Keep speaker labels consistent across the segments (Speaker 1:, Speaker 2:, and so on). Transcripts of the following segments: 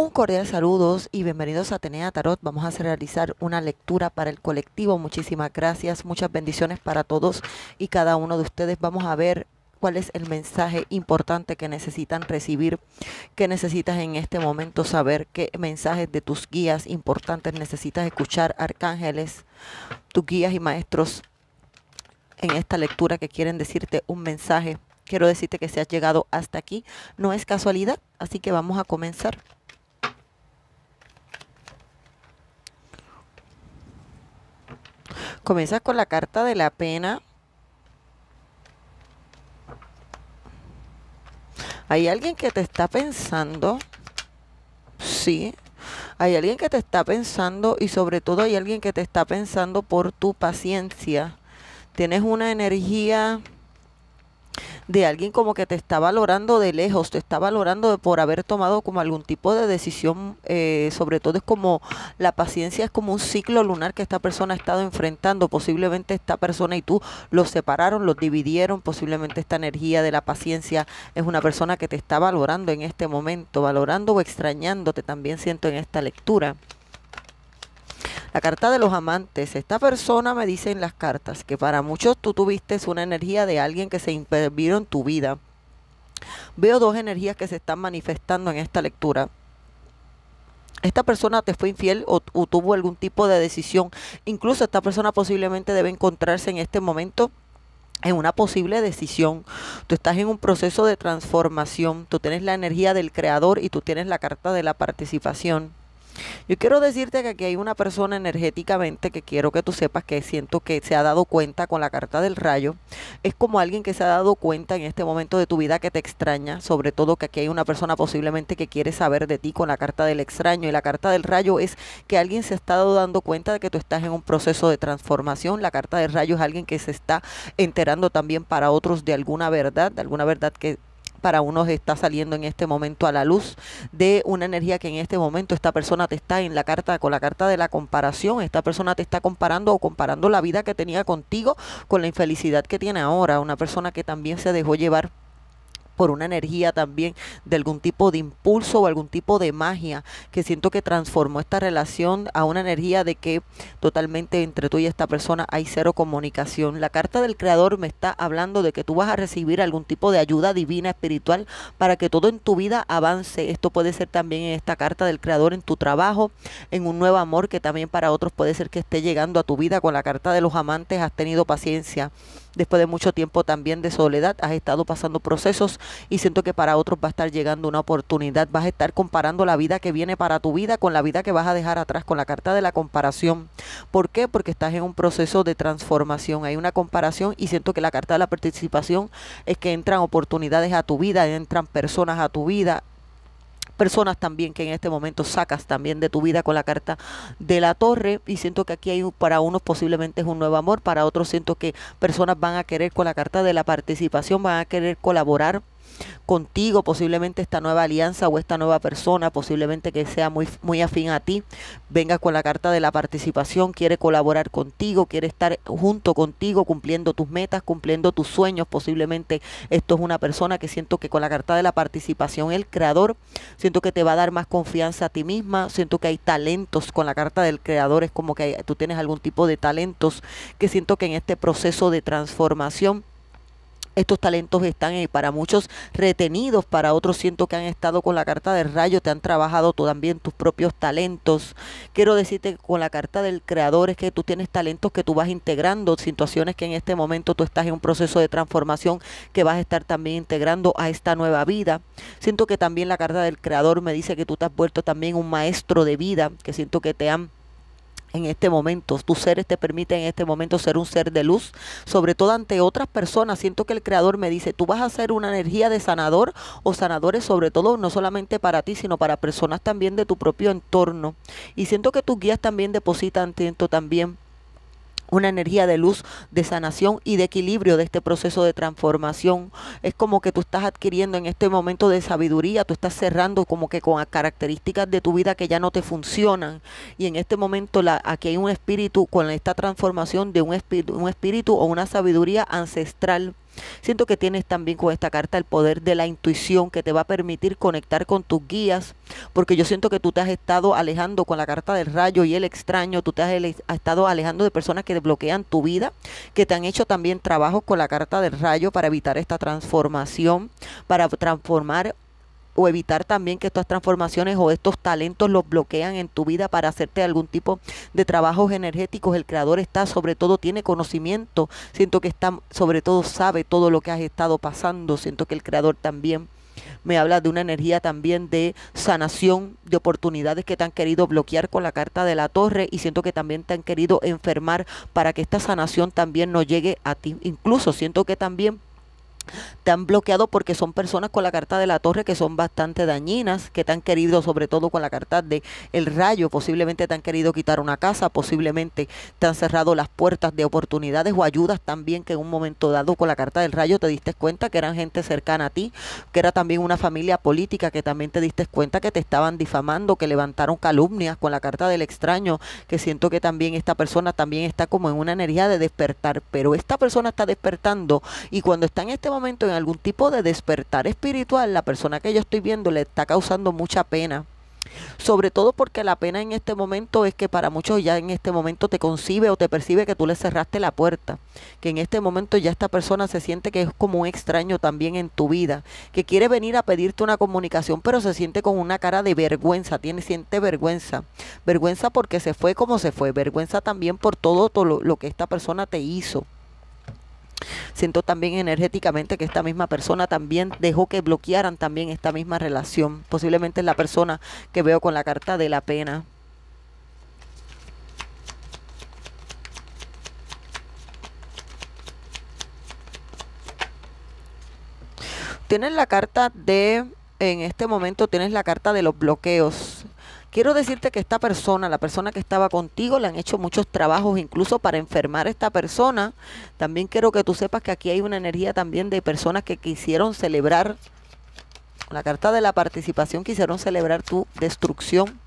Speaker 1: Un cordial saludos y bienvenidos a Atenea Tarot. Vamos a realizar una lectura para el colectivo. Muchísimas gracias, muchas bendiciones para todos y cada uno de ustedes. Vamos a ver cuál es el mensaje importante que necesitan recibir, que necesitas en este momento saber, qué mensajes de tus guías importantes necesitas escuchar, arcángeles, tus guías y maestros en esta lectura que quieren decirte un mensaje. Quiero decirte que se ha llegado hasta aquí, no es casualidad, así que vamos a comenzar. Comienza con la carta de la pena. Hay alguien que te está pensando. Sí. Hay alguien que te está pensando y sobre todo hay alguien que te está pensando por tu paciencia. Tienes una energía de alguien como que te está valorando de lejos, te está valorando por haber tomado como algún tipo de decisión, eh, sobre todo es como la paciencia es como un ciclo lunar que esta persona ha estado enfrentando, posiblemente esta persona y tú los separaron, los dividieron, posiblemente esta energía de la paciencia es una persona que te está valorando en este momento, valorando o extrañándote también siento en esta lectura. La carta de los amantes. Esta persona me dice en las cartas que para muchos tú tuviste una energía de alguien que se impervió en tu vida. Veo dos energías que se están manifestando en esta lectura esta persona te fue infiel o, tuvo algún tipo de decisión. Incluso esta persona posiblemente debe encontrarse en este momento en una posible decisión. Tú estás en un proceso de transformación. Tú tienes la energía del creador y tú tienes la carta de la participación. Yo quiero decirte que aquí hay una persona energéticamente que quiero que tú sepas que siento que se ha dado cuenta con la carta del rayo. Es como alguien que se ha dado cuenta en este momento de tu vida que te extraña, sobre todo que aquí hay una persona posiblemente que quiere saber de ti con la carta del extraño. Y la carta del rayo es que alguien se ha estado dando cuenta de que tú estás en un proceso de transformación. La carta del rayo es alguien que se está enterando también para otros de alguna verdad, de alguna verdad que para unos está saliendo en este momento a la luz de una energía que en este momento esta persona te está en la carta, con la carta de la comparación, esta persona te está comparando o comparando la vida que tenía contigo con la infelicidad que tiene ahora, una persona que también se dejó llevar por una energía también de algún tipo de impulso o algún tipo de magia que siento que transformó esta relación a una energía de que totalmente entre tú y esta persona hay cero comunicación. La carta del creador me está hablando de que tú vas a recibir algún tipo de ayuda divina, espiritual, para que todo en tu vida avance. Esto puede ser también en esta carta del creador, en tu trabajo, en un nuevo amor que también para otros puede ser que esté llegando a tu vida. Con la carta de los amantes has tenido paciencia después de mucho tiempo también de soledad, has estado pasando procesos y siento que para otros va a estar llegando una oportunidad, vas a estar comparando la vida que viene para tu vida con la vida que vas a dejar atrás, con la carta de la comparación. ¿Por qué? Porque estás en un proceso de transformación, hay una comparación y siento que la carta de la participación es que entran oportunidades a tu vida, entran personas a tu vida, personas también que en este momento sacas también de tu vida con la carta de la torre y siento que aquí hay para unos posiblemente es un nuevo amor, para otros siento que personas van a querer con la carta de la participación, van a querer colaborar contigo, posiblemente esta nueva alianza o esta nueva persona, posiblemente que sea muy, muy afín a ti, venga con la carta de la participación, quiere colaborar contigo, quiere estar junto contigo, cumpliendo tus metas, cumpliendo tus sueños, posiblemente esto es una persona que siento que con la carta de la participación, el creador, siento que te va a dar más confianza a ti misma, siento que hay talentos con la carta del creador, es como que tú tienes algún tipo de talentos que siento que en este proceso de transformación estos talentos están eh, para muchos retenidos, para otros siento que han estado con la carta del rayo, te han trabajado tú también tus propios talentos. Quiero decirte con la carta del creador es que tú tienes talentos que tú vas integrando, situaciones que en este momento tú estás en un proceso de transformación que vas a estar también integrando a esta nueva vida. Siento que también la carta del creador me dice que tú te has vuelto también un maestro de vida, que siento que te han en este momento. Tus seres te permiten en este momento ser un ser de luz, sobre todo ante otras personas. Siento que el Creador me dice, tú vas a ser una energía de sanador o sanadores, sobre todo no solamente para ti, sino para personas también de tu propio entorno. Y siento que tus guías también depositan, tiento también una energía de luz, de sanación y de equilibrio de este proceso de transformación. Es como que tú estás adquiriendo en este momento de sabiduría, tú estás cerrando como que con características de tu vida que ya no te funcionan. Y en este momento la, aquí hay un espíritu con esta transformación de un espíritu, un espíritu o una sabiduría ancestral Siento que tienes también con esta carta el poder de la intuición que te va a permitir conectar con tus guías, porque yo siento que tú te has estado alejando con la carta del rayo y el extraño, tú te has, estado alejando de personas que bloquean tu vida, que te han hecho también trabajos con la carta del rayo para evitar esta transformación, para transformar o evitar también que estas transformaciones o estos talentos los bloquean en tu vida para hacerte algún tipo de trabajos energéticos. El creador está, sobre todo, tiene conocimiento. Siento que está, sobre todo, sabe todo lo que has estado pasando. Siento que el creador también me habla de una energía también de sanación, de oportunidades que te han querido bloquear con la carta de la torre y siento que también te han querido enfermar para que esta sanación también no llegue a ti. Incluso siento que también te han bloqueado porque son personas con la carta de la torre que son bastante dañinas, que te han querido sobre todo con la carta de el rayo, posiblemente te han querido quitar una casa, posiblemente te han cerrado las puertas de oportunidades o ayudas también que en un momento dado con la carta del rayo te diste cuenta que eran gente cercana a ti, que era también una familia política, que también te diste cuenta que te estaban difamando, que levantaron calumnias con la carta del extraño, que siento que también esta persona también está como en una energía de despertar, pero esta persona está despertando y cuando está en este momento momento en algún tipo de despertar espiritual, la persona que yo estoy viendo le está causando mucha pena. Sobre todo porque la pena en este momento es que para muchos ya en este momento te concibe o te percibe que tú le cerraste la puerta, que en este momento ya esta persona se siente que es como un extraño también en tu vida, que quiere venir a pedirte una comunicación, pero se siente con una cara de vergüenza, tiene, siente vergüenza, vergüenza porque se fue como se fue, vergüenza también por todo, todo lo que esta persona te hizo. Siento también energéticamente que esta misma persona también dejó que bloquearan también esta misma relación. Posiblemente es la persona que veo con la carta de la pena. Tienes la carta de, en este momento tienes la carta de los bloqueos. Quiero decirte que esta persona, la persona que estaba contigo, le han hecho muchos trabajos incluso para enfermar a esta persona. También quiero que tú sepas que aquí hay una energía también de personas que quisieron celebrar, la carta de la participación, quisieron celebrar tu destrucción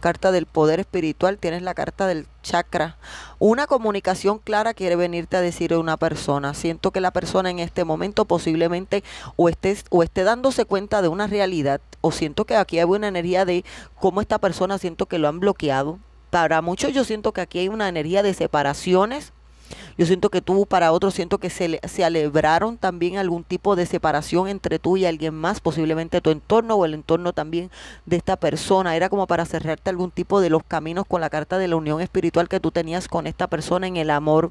Speaker 1: carta del poder espiritual, tienes la carta del chakra. Una comunicación clara quiere venirte a decir una persona. Siento que la persona en este momento posiblemente o estés o esté dándose cuenta de una realidad o siento que aquí hay una energía de cómo esta persona siento que lo han bloqueado. Para muchos yo siento que aquí hay una energía de separaciones yo siento que tú, para otros, siento que se, se alebraron también algún tipo de separación entre tú y alguien más, posiblemente tu entorno o el entorno también de esta persona. Era como para cerrarte algún tipo de los caminos con la carta de la unión espiritual que tú tenías con esta persona en el amor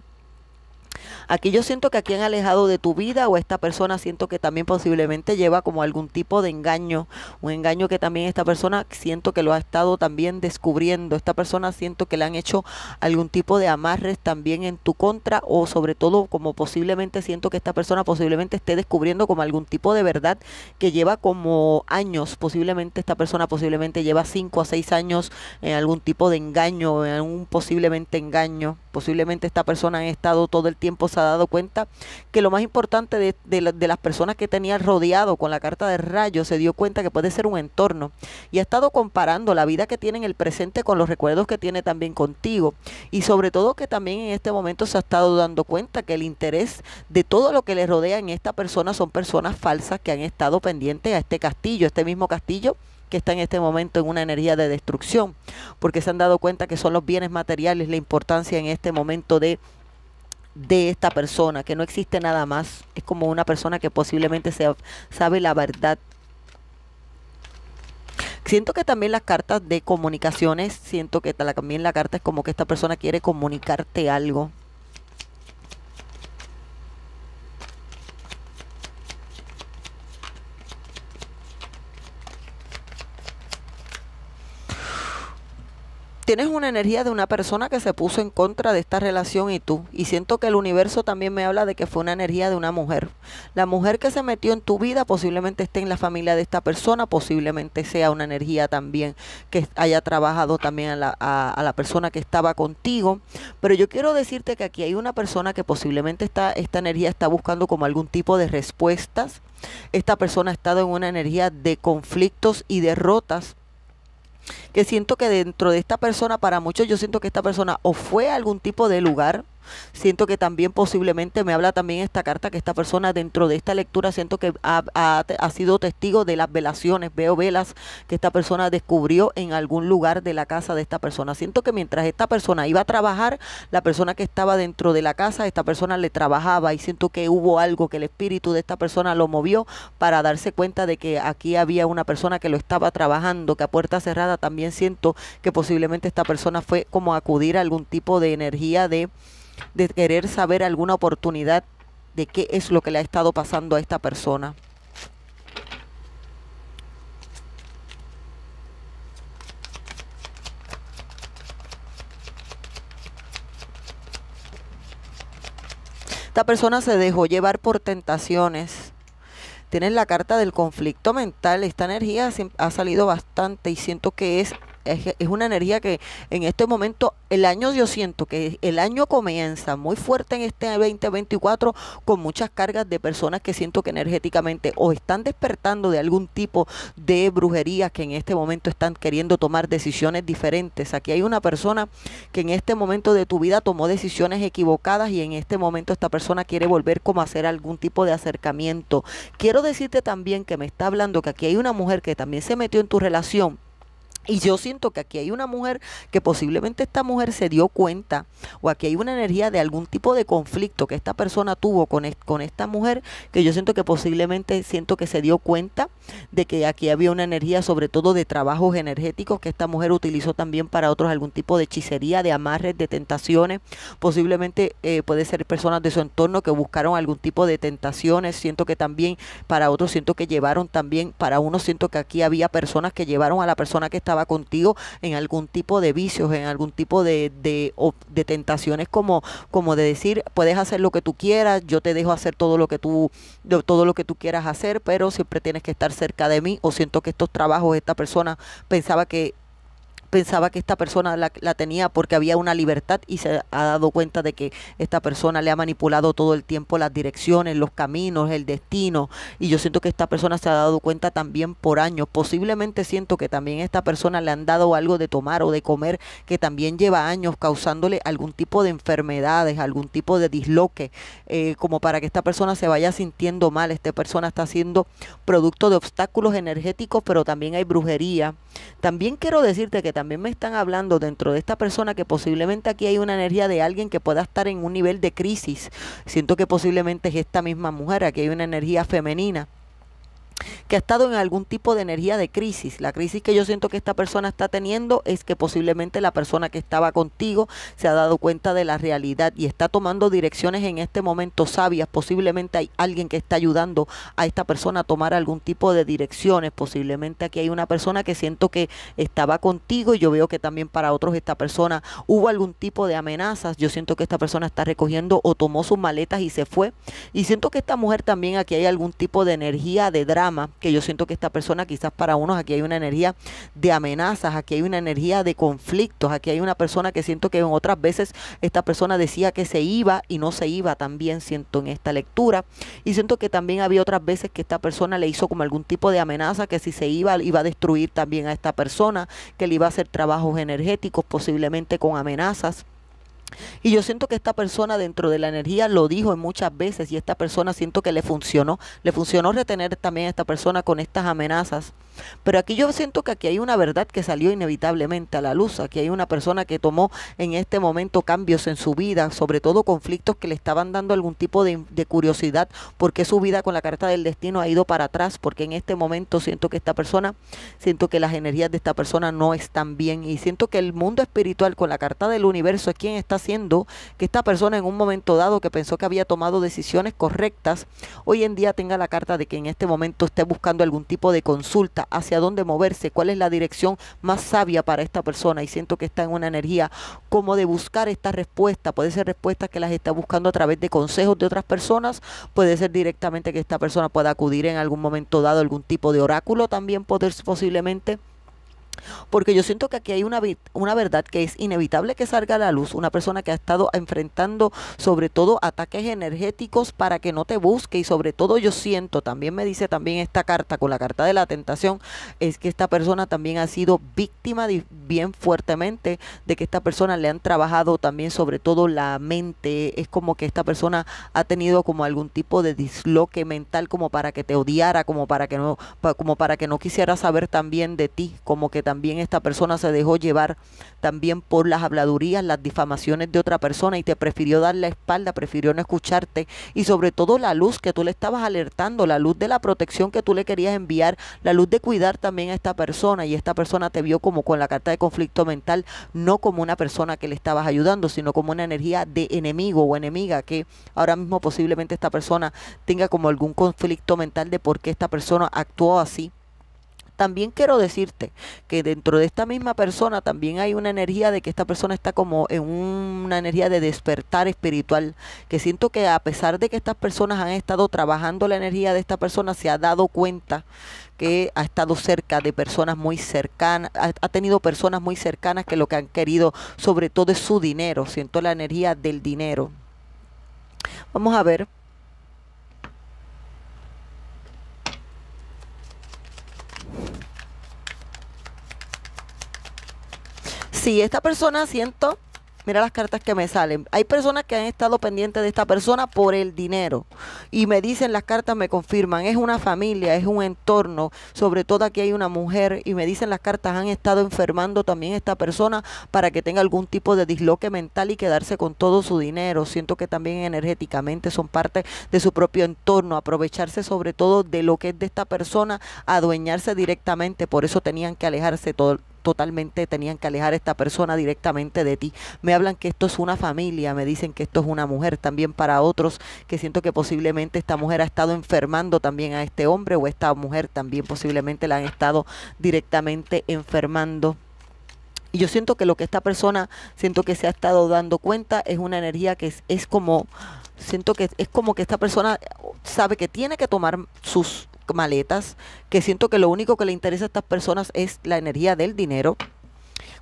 Speaker 1: Aquí yo siento que aquí han alejado de tu vida o esta persona siento que también posiblemente lleva como algún tipo de engaño, un engaño que también esta persona siento que lo ha estado también descubriendo. Esta persona siento que le han hecho algún tipo de amarres también en tu contra o sobre todo como posiblemente siento que esta persona posiblemente esté descubriendo como algún tipo de verdad que lleva como años, posiblemente esta persona posiblemente lleva cinco a seis años en algún tipo de engaño, en un posiblemente engaño, posiblemente esta persona ha estado todo el tiempo se ha dado cuenta que lo más importante de, las personas que tenía rodeado con la carta de rayo, se dio cuenta que puede ser un entorno y ha estado comparando la vida que tiene en el presente con los recuerdos que tiene también contigo y sobre todo que también en este momento se ha estado dando cuenta que el interés de todo lo que le rodea en esta persona son personas falsas que han estado pendientes a este castillo, este mismo castillo que está en este momento en una energía de destrucción, porque se han dado cuenta que son los bienes materiales la importancia en este momento de de esta persona, que no existe nada más. Es como una persona que posiblemente sabe la verdad. Siento que también las cartas de comunicaciones, siento que también la carta es como que esta persona quiere comunicarte algo. tienes una energía de una persona que se puso en contra de esta relación y tú. Y siento que el universo también me habla de que fue una energía de una mujer. La mujer que se metió en tu vida posiblemente esté en la familia de esta persona, posiblemente sea una energía también que haya trabajado también a la, a, la persona que estaba contigo. Pero yo quiero decirte que aquí hay una persona que posiblemente está, esta energía está buscando como algún tipo de respuestas. Esta persona ha estado en una energía de conflictos y derrotas que siento que dentro de esta persona, para muchos yo siento que esta persona o fue a algún tipo de lugar Siento que también posiblemente me habla también esta carta que esta persona dentro de esta lectura siento que ha, ha sido testigo de las velaciones. Veo velas que esta persona descubrió en algún lugar de la casa de esta persona. Siento que mientras esta persona iba a trabajar, la persona que estaba dentro de la casa, esta persona le trabajaba y siento que hubo algo que el espíritu de esta persona lo movió para darse cuenta de que aquí había una persona que lo estaba trabajando, que a puerta cerrada también siento que posiblemente esta persona fue como acudir a algún tipo de energía de de querer saber alguna oportunidad de qué es lo que le ha estado pasando a esta persona. Esta persona se dejó llevar por tentaciones. Tienen la carta del conflicto mental. Esta energía ha salido bastante y siento que es es, una energía que en este momento, el año yo siento que el año comienza muy fuerte en este 2024 con muchas cargas de personas que siento que energéticamente o están despertando de algún tipo de brujería que en este momento están queriendo tomar decisiones diferentes. Aquí hay una persona que en este momento de tu vida tomó decisiones equivocadas y en este momento esta persona quiere volver como hacer algún tipo de acercamiento. Quiero decirte también que me está hablando que aquí hay una mujer que también se metió en tu relación y yo siento que aquí hay una mujer que posiblemente esta mujer se dio cuenta o aquí hay una energía de algún tipo de conflicto que esta persona tuvo con, con esta mujer que yo siento que posiblemente siento que se dio cuenta de que aquí había una energía sobre todo de trabajos energéticos que esta mujer utilizó también para otros algún tipo de hechicería, de amarres, de tentaciones. Posiblemente eh, puede ser personas de su entorno que buscaron algún tipo de tentaciones. Siento que también para otros siento que llevaron también, para uno siento que aquí había personas que llevaron a la persona que estaba contigo en algún tipo de vicios, en algún tipo de, de, de tentaciones como, como de decir, puedes hacer lo que tú quieras, yo te dejo hacer todo lo que tú, todo lo que tú quieras hacer, pero siempre tienes que estar cerca de mí, o siento que estos trabajos, esta persona pensaba que pensaba que esta persona la, tenía porque había una libertad y se ha dado cuenta de que esta persona le ha manipulado todo el tiempo las direcciones, los caminos, el destino. Y yo siento que esta persona se ha dado cuenta también por años. Posiblemente siento que también esta persona le han dado algo de tomar o de comer que también lleva años causándole algún tipo de enfermedades, algún tipo de disloque, eh, como para que esta persona se vaya sintiendo mal. Esta persona está siendo producto de obstáculos energéticos, pero también hay brujería. También quiero decirte que también me están hablando dentro de esta persona que posiblemente aquí hay una energía de alguien que pueda estar en un nivel de crisis. Siento que posiblemente es esta misma mujer, aquí hay una energía femenina que ha estado en algún tipo de energía de crisis. La crisis que yo siento que esta persona está teniendo es que posiblemente la persona que estaba contigo se ha dado cuenta de la realidad y está tomando direcciones en este momento sabias. Posiblemente hay alguien que está ayudando a esta persona a tomar algún tipo de direcciones. Posiblemente aquí hay una persona que siento que estaba contigo y yo veo que también para otros esta persona hubo algún tipo de amenazas. Yo siento que esta persona está recogiendo o tomó sus maletas y se fue. Y siento que esta mujer también aquí hay algún tipo de energía de drama que yo siento que esta persona quizás para unos aquí hay una energía de amenazas, aquí hay una energía de conflictos, aquí hay una persona que siento que en otras veces esta persona decía que se iba y no se iba, también siento en esta lectura. Y siento que también había otras veces que esta persona le hizo como algún tipo de amenaza, que si se iba iba a destruir también a esta persona, que le iba a hacer trabajos energéticos, posiblemente con amenazas y yo siento que esta persona dentro de la energía lo dijo muchas veces y esta persona siento que le funcionó. Le funcionó retener también a esta persona con estas amenazas. Pero aquí yo siento que aquí hay una verdad que salió inevitablemente a la luz. Aquí hay una persona que tomó en este momento cambios en su vida, sobre todo conflictos que le estaban dando algún tipo de, curiosidad, porque su vida con la carta del destino ha ido para atrás, porque en este momento siento que esta persona, siento que las energías de esta persona no están bien y siento que el mundo espiritual con la carta del universo es quien está haciendo que esta persona en un momento dado que pensó que había tomado decisiones correctas, hoy en día tenga la carta de que en este momento esté buscando algún tipo de consulta, hacia dónde moverse, cuál es la dirección más sabia para esta persona. Y siento que está en una energía como de buscar esta respuesta. Puede ser respuesta que las está buscando a través de consejos de otras personas, puede ser directamente que esta persona pueda acudir en algún momento dado algún tipo de oráculo también poder, posiblemente. Porque yo siento que aquí hay una, una verdad que es inevitable que salga a la luz. Una persona que ha estado enfrentando sobre todo ataques energéticos para que no te busque. Y sobre todo yo siento, también me dice también esta carta, con la carta de la tentación, es que esta persona también ha sido víctima bien fuertemente de que esta persona le han trabajado también sobre todo la mente. Es como que esta persona ha tenido como algún tipo de disloque mental como para que te odiara, como para que no, como para que no quisiera saber también de ti, como que también esta persona se dejó llevar también por las habladurías, las difamaciones de otra persona y te prefirió dar la espalda, prefirió no escucharte y sobre todo la luz que tú le estabas alertando, la luz de la protección que tú le querías enviar, la luz de cuidar también a esta persona y esta persona te vio como con la carta de conflicto mental, no como una persona que le estabas ayudando, sino como una energía de enemigo o enemiga que ahora mismo posiblemente esta persona tenga como algún conflicto mental de por qué esta persona actuó así también quiero decirte que dentro de esta misma persona también hay una energía de que esta persona está como en una energía de despertar espiritual, que siento que a pesar de que estas personas han estado trabajando la energía de esta persona, se ha dado cuenta que ha estado cerca de personas muy cercanas, ha, tenido personas muy cercanas que lo que han querido sobre todo es su dinero, siento la energía del dinero. Vamos a ver. si esta persona siento, mira las cartas que me salen. Hay personas que han estado pendientes de esta persona por el dinero. Y me dicen las cartas, me confirman, es una familia, es un entorno. Sobre todo aquí hay una mujer. Y me dicen las cartas, han estado enfermando también esta persona para que tenga algún tipo de disloque mental y quedarse con todo su dinero. Siento que también energéticamente son parte de su propio entorno. Aprovecharse sobre todo de lo que es de esta persona, adueñarse directamente. Por eso tenían que alejarse todo, totalmente tenían que alejar a esta persona directamente de ti. Me hablan que esto es una familia, me dicen que esto es una mujer también para otros, que siento que posiblemente esta mujer ha estado enfermando también a este hombre o esta mujer también posiblemente la han estado directamente enfermando. Y yo siento que lo que esta persona, siento que se ha estado dando cuenta, es una energía que es, es como, siento que es como que esta persona sabe que tiene que tomar sus maletas, que siento que lo único que le interesa a estas personas es la energía del dinero.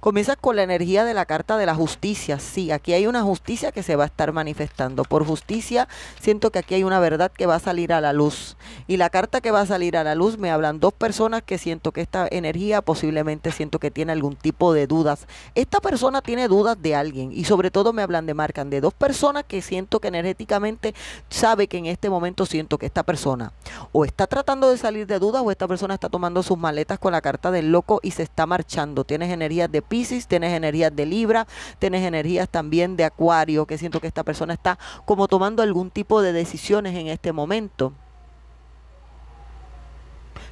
Speaker 1: Comienzas con la energía de la carta de la justicia. Sí, aquí hay una justicia que se va a estar manifestando. Por justicia siento que aquí hay una verdad que va a salir a la luz. Y la carta que va a salir a la luz me hablan dos personas que siento que esta energía posiblemente siento que tiene algún tipo de dudas. Esta persona tiene dudas de alguien y sobre todo me hablan de marcan de dos personas que siento que energéticamente sabe que en este momento siento que esta persona o está tratando de salir de dudas o esta persona está tomando sus maletas con la carta del loco y se está marchando. Tienes energía de tienes energías de Libra, tienes energías también de Acuario, que siento que esta persona está como tomando algún tipo de decisiones en este momento.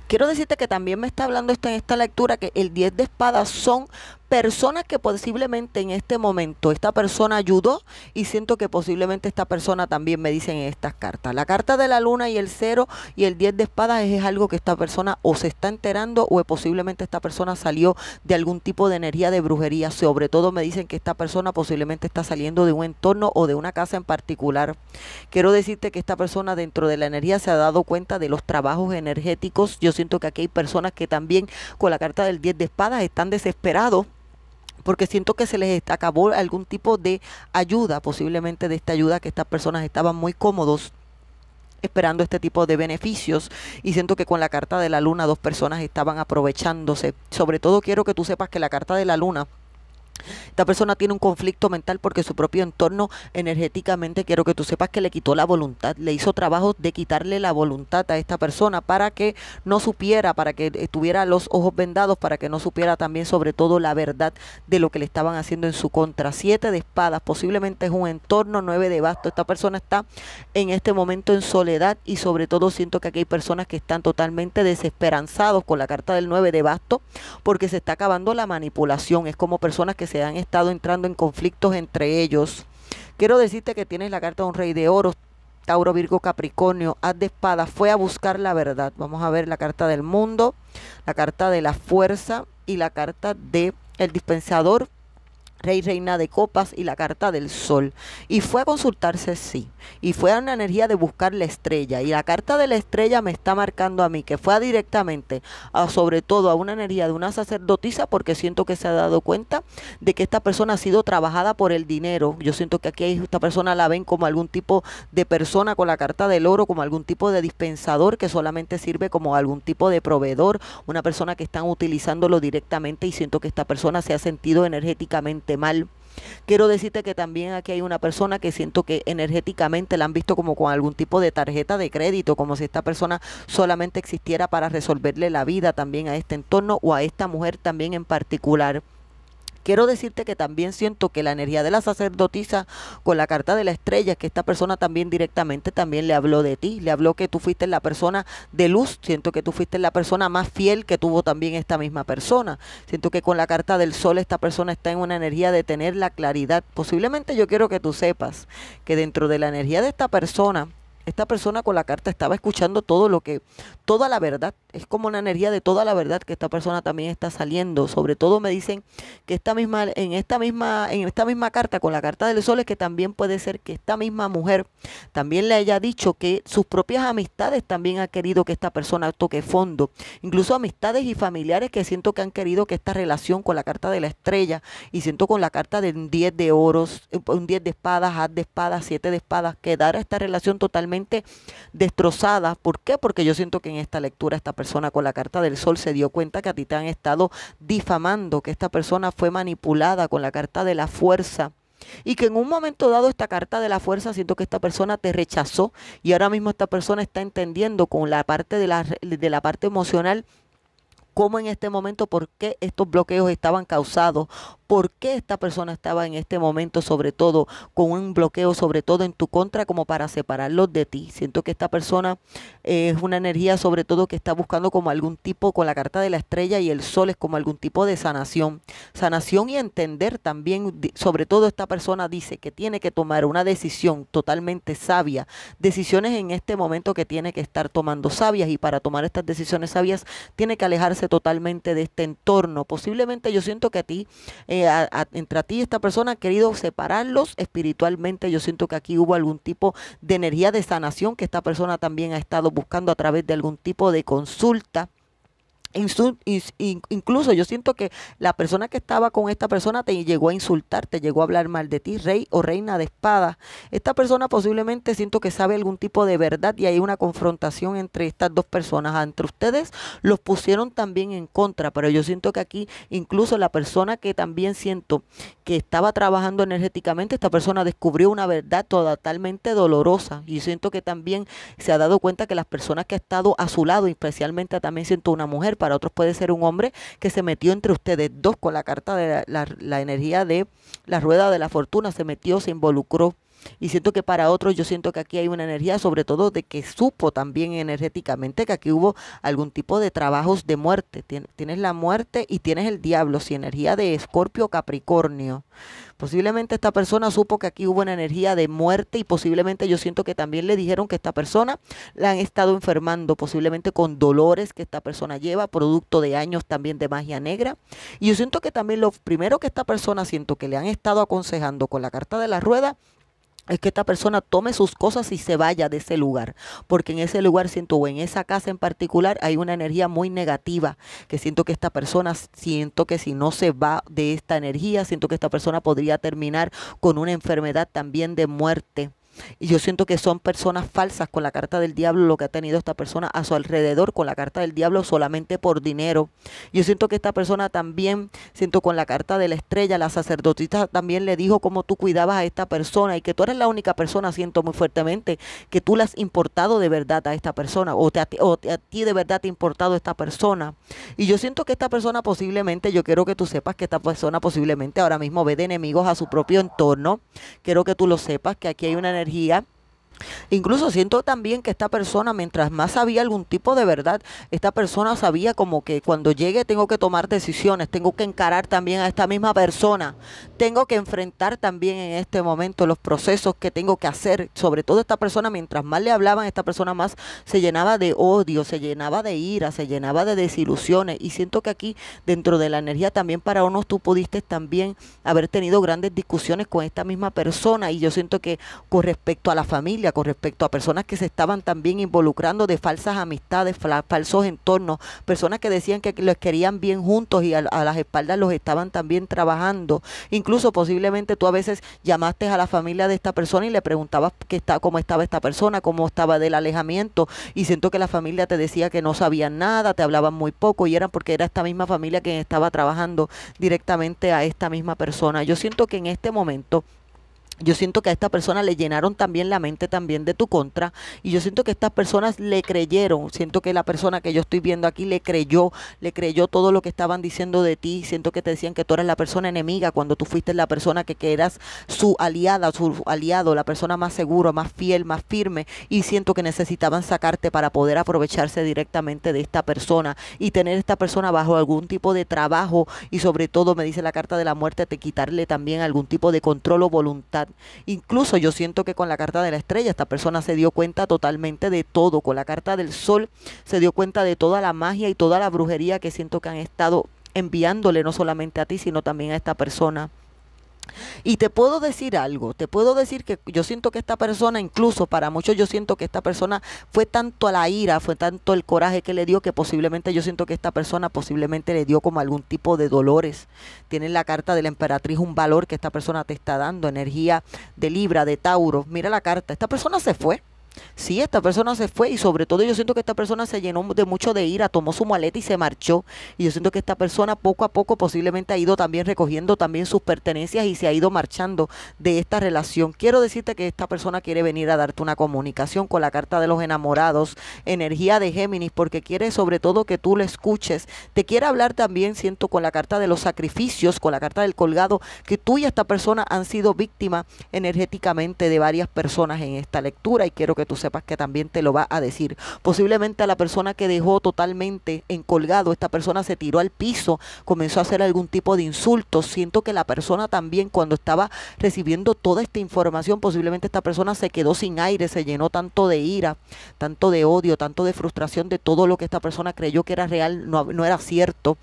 Speaker 1: Quiero decirte que también me está hablando esto en esta lectura que el 10 de espadas son personas que posiblemente en este momento esta persona ayudó y siento que posiblemente esta persona también me dicen estas cartas. La carta de la luna y el cero y el 10 de espadas es algo que esta persona o se está enterando o posiblemente esta persona salió de algún tipo de energía de brujería. Sobre todo me dicen que esta persona posiblemente está saliendo de un entorno o de una casa en particular. Quiero decirte que esta persona dentro de la energía se ha dado cuenta de los trabajos energéticos. Yo siento que aquí hay personas que también con la carta del 10 de espadas están desesperados porque siento que se les acabó algún tipo de ayuda, posiblemente de esta ayuda que estas personas estaban muy cómodos esperando este tipo de beneficios y siento que con la carta de la luna dos personas estaban aprovechándose. Sobre todo quiero que tú sepas que la carta de la luna esta persona tiene un conflicto mental porque su propio entorno energéticamente, quiero que tú sepas que le quitó la voluntad, le hizo trabajo de quitarle la voluntad a esta persona para que no supiera, para que estuviera los ojos vendados, para que no supiera también sobre todo la verdad de lo que le estaban haciendo en su contra. Siete de espadas, posiblemente es un entorno, nueve de basto. Esta persona está en este momento en soledad y sobre todo siento que aquí hay personas que están totalmente desesperanzados con la carta del nueve de basto porque se está acabando la manipulación. Es como personas que se han estado entrando en conflictos entre ellos. Quiero decirte que tienes la carta de un rey de oro Tauro, Virgo, Capricornio, haz de espada, fue a buscar la verdad. Vamos a ver la carta del mundo, la carta de la fuerza y la carta de el dispensador rey, reina de copas y la carta del sol. Y fue a consultarse, sí. Y fue a una energía de buscar la estrella. Y la carta de la estrella me está marcando a mí, que fue directamente, a, sobre todo a una energía de una sacerdotisa, porque siento que se ha dado cuenta de que esta persona ha sido trabajada por el dinero. Yo siento que aquí esta persona la ven como algún tipo de persona con la carta del oro, como algún tipo de dispensador que solamente sirve como algún tipo de proveedor, una persona que están utilizándolo directamente y siento que esta persona se ha sentido energéticamente mal. Quiero decirte que también aquí hay una persona que siento que energéticamente la han visto como con algún tipo de tarjeta de crédito, como si esta persona solamente existiera para resolverle la vida también a este entorno o a esta mujer también en particular. Quiero decirte que también siento que la energía de la sacerdotisa con la carta de la estrella, que esta persona también directamente también le habló de ti, le habló que tú fuiste la persona de luz, siento que tú fuiste la persona más fiel que tuvo también esta misma persona. Siento que con la carta del sol esta persona está en una energía de tener la claridad. Posiblemente yo quiero que tú sepas que dentro de la energía de esta persona, esta persona con la carta estaba escuchando todo lo que, toda la verdad, es como una energía de toda la verdad que esta persona también está saliendo. Sobre todo me dicen que esta misma, en esta misma, en esta misma carta, con la carta del sol, es que también puede ser que esta misma mujer también le haya dicho que sus propias amistades también ha querido que esta persona toque fondo. Incluso amistades y familiares que siento que han querido que esta relación con la carta de la estrella y siento con la carta de un 10 de oros, eh, un 10 de espadas, haz de espadas, 7 de espadas, quedara esta relación totalmente destrozada. ¿Por qué? Porque yo siento que en esta lectura esta persona con la carta del sol se dio cuenta que a ti te han estado difamando, que esta persona fue manipulada con la carta de la fuerza. Y que en un momento dado esta carta de la fuerza, siento que esta persona te rechazó y ahora mismo esta persona está entendiendo con la parte de la, de la parte emocional cómo en este momento, por qué estos bloqueos estaban causados, por qué esta persona estaba en este momento, sobre todo con un bloqueo, sobre todo en tu contra, como para separarlos de ti. Siento que esta persona eh, es una energía, sobre todo, que está buscando como algún tipo, con la carta de la estrella y el sol, es como algún tipo de sanación. Sanación y entender también, sobre todo esta persona dice que tiene que tomar una decisión totalmente sabia, decisiones en este momento que tiene que estar tomando sabias y para tomar estas decisiones sabias tiene que alejarse totalmente de este entorno. Posiblemente yo siento que a ti, eh, entre a ti y esta persona ha querido separarlos espiritualmente. Yo siento que aquí hubo algún tipo de energía de sanación que esta persona también ha estado buscando a través de algún tipo de consulta Incluso yo siento que la persona que estaba con esta persona te llegó a insultar, te llegó a hablar mal de ti, rey o reina de espada. Esta persona posiblemente siento que sabe algún tipo de verdad y hay una confrontación entre estas dos personas. Entre ustedes los pusieron también en contra, pero yo siento que aquí incluso la persona que también siento que estaba trabajando energéticamente, esta persona descubrió una verdad totalmente dolorosa. Y siento que también se ha dado cuenta que las personas que ha estado a su lado, especialmente también siento una mujer, para otros puede ser un hombre que se metió entre ustedes dos con la carta de la, energía de la rueda de la fortuna, se metió, se involucró, y siento que para otros, yo siento que aquí hay una energía, sobre todo de que supo también energéticamente que aquí hubo algún tipo de trabajos de muerte. tienes la muerte y tienes el diablo, si energía de escorpio capricornio. Posiblemente esta persona supo que aquí hubo una energía de muerte y posiblemente yo siento que también le dijeron que esta persona la han estado enfermando, posiblemente con dolores que esta persona lleva, producto de años también de magia negra. Y yo siento que también lo primero que esta persona siento que le han estado aconsejando con la carta de la rueda es que esta persona tome sus cosas y se vaya de ese lugar, porque en ese lugar siento, o en esa casa en particular, hay una energía muy negativa, que siento que esta persona, siento que si no se va de esta energía, siento que esta persona podría terminar con una enfermedad también de muerte y yo siento que son personas falsas con la carta del diablo, lo que ha tenido esta persona a su alrededor con la carta del diablo solamente por dinero. Yo siento que esta persona también, siento con la carta de la estrella, la sacerdotisa también le dijo cómo tú cuidabas a esta persona y que tú eres la única persona, siento muy fuertemente, que tú le has importado de verdad a esta persona o, te, a ti de verdad te ha importado esta persona. Y yo siento que esta persona posiblemente, yo quiero que tú sepas que esta persona posiblemente ahora mismo ve de enemigos a su propio entorno. Quiero que tú lo sepas, que aquí hay una energía Incluso siento también que esta persona, mientras más sabía algún tipo de verdad, esta persona sabía como que cuando llegue tengo que tomar decisiones, tengo que encarar también a esta misma persona, tengo que enfrentar también en este momento los procesos que tengo que hacer. Sobre todo esta persona, mientras más le hablaban, esta persona más se llenaba de odio, se llenaba de ira, se llenaba de desilusiones. Y siento que aquí, dentro de la energía también para unos, tú pudiste también haber tenido grandes discusiones con esta misma persona. Y yo siento que con respecto a la familia, con respecto a personas que se estaban también involucrando de falsas amistades, falsos entornos, personas que decían que los querían bien juntos y a, las espaldas los estaban también trabajando. Incluso posiblemente tú a veces llamaste a la familia de esta persona y le preguntabas cómo estaba esta persona, cómo estaba del alejamiento y siento que la familia te decía que no sabían nada, te hablaban muy poco y eran porque era esta misma familia quien estaba trabajando directamente a esta misma persona. Yo siento que en este momento yo siento que a esta persona le llenaron también la mente también de tu contra y yo siento que estas personas le creyeron, siento que la persona que yo estoy viendo aquí le creyó, le creyó todo lo que estaban diciendo de ti, siento que te decían que tú eras la persona enemiga cuando tú fuiste la persona que, que eras su aliada, su aliado, la persona más segura, más fiel, más firme y siento que necesitaban sacarte para poder aprovecharse directamente de esta persona y tener esta persona bajo algún tipo de trabajo y sobre todo me dice la carta de la muerte te quitarle también algún tipo de control o voluntad Incluso yo siento que con la carta de la estrella esta persona se dio cuenta totalmente de todo, con la carta del sol se dio cuenta de toda la magia y toda la brujería que siento que han estado enviándole no solamente a ti, sino también a esta persona. Y te puedo decir algo, te puedo decir que yo siento que esta persona, incluso para muchos yo siento que esta persona fue tanto a la ira, fue tanto el coraje que le dio que posiblemente yo siento que esta persona posiblemente le dio como algún tipo de dolores. Tiene la carta de la emperatriz un valor que esta persona te está dando, energía de Libra, de Tauro. Mira la carta, esta persona se fue Sí, esta persona se fue y sobre todo yo siento que esta persona se llenó de mucho de ira, tomó su maleta y se marchó. Y yo siento que esta persona poco a poco posiblemente ha ido también recogiendo también sus pertenencias y se ha ido marchando de esta relación. Quiero decirte que esta persona quiere venir a darte una comunicación con la carta de los enamorados, energía de Géminis, porque quiere sobre todo que tú le escuches. Te quiere hablar también, siento, con la carta de los sacrificios, con la carta del colgado, que tú y esta persona han sido víctimas energéticamente de varias personas en esta lectura y quiero que que tú sepas que también te lo va a decir. Posiblemente a la persona que dejó totalmente encolgado, esta persona se tiró al piso, comenzó a hacer algún tipo de insultos, Siento que la persona también cuando estaba recibiendo toda esta información, posiblemente esta persona se quedó sin aire, se llenó tanto de ira, tanto de odio, tanto de frustración de todo lo que esta persona creyó que era real, no, no era cierto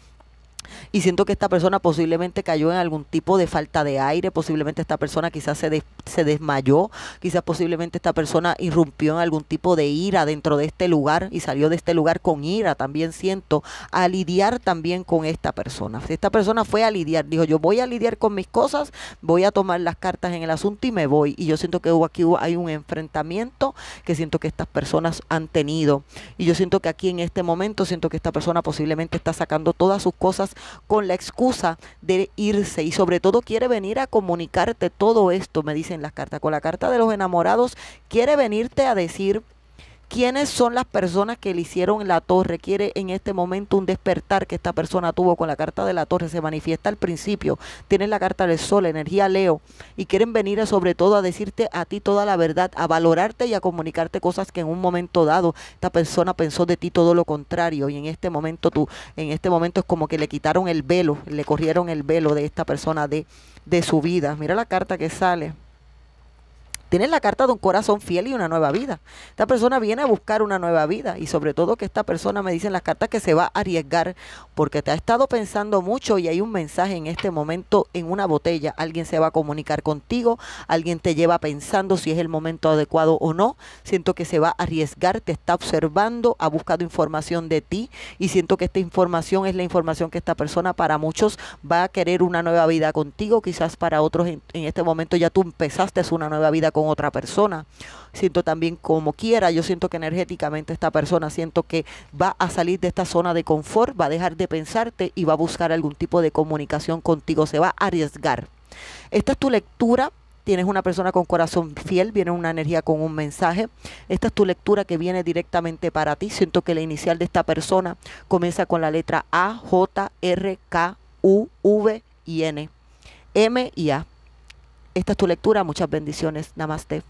Speaker 1: y siento que esta persona posiblemente cayó en algún tipo de falta de aire, posiblemente esta persona quizás se, desmayó, quizás posiblemente esta persona irrumpió en algún tipo de ira dentro de este lugar y salió de este lugar con ira, también siento, a lidiar también con esta persona. Esta persona fue a lidiar, dijo yo voy a lidiar con mis cosas, voy a tomar las cartas en el asunto y me voy. Y yo siento que aquí hay un enfrentamiento que siento que estas personas han tenido. Y yo siento que aquí en este momento, siento que esta persona posiblemente está sacando todas sus cosas con la excusa de irse y sobre todo quiere venir a comunicarte todo esto, me dicen las cartas. Con la carta de los enamorados quiere venirte a decir quiénes son las personas que le hicieron la torre. Quiere en este momento un despertar que esta persona tuvo con la carta de la torre. Se manifiesta al principio. Tienen la carta del sol, energía Leo. Y quieren venir sobre todo a decirte a ti toda la verdad, a valorarte y a comunicarte cosas que en un momento dado esta persona pensó de ti todo lo contrario. Y en este momento tú, en este momento es como que le quitaron el velo, le corrieron el velo de esta persona de, de su vida. Mira la carta que sale. Tienes la carta de un corazón fiel y una nueva vida. Esta persona viene a buscar una nueva vida y sobre todo que esta persona me dice en las cartas que se va a arriesgar porque te ha estado pensando mucho y hay un mensaje en este momento en una botella. Alguien se va a comunicar contigo, alguien te lleva pensando si es el momento adecuado o no. Siento que se va a arriesgar, te está observando, ha buscado información de ti y siento que esta información es la información que esta persona para muchos va a querer una nueva vida contigo, quizás para otros en, este momento ya tú empezaste una nueva vida contigo con otra persona. Siento también como quiera, yo siento que energéticamente esta persona siento que va a salir de esta zona de confort, va a dejar de pensarte y va a buscar algún tipo de comunicación contigo, se va a arriesgar. Esta es tu lectura tienes una persona con corazón fiel, viene una energía con un mensaje. Esta es tu lectura que viene directamente para ti. Siento que la inicial de esta persona comienza con la letra A, J, R, K, U, V y N, M y A. Esta es tu lectura. Muchas bendiciones. Namaste.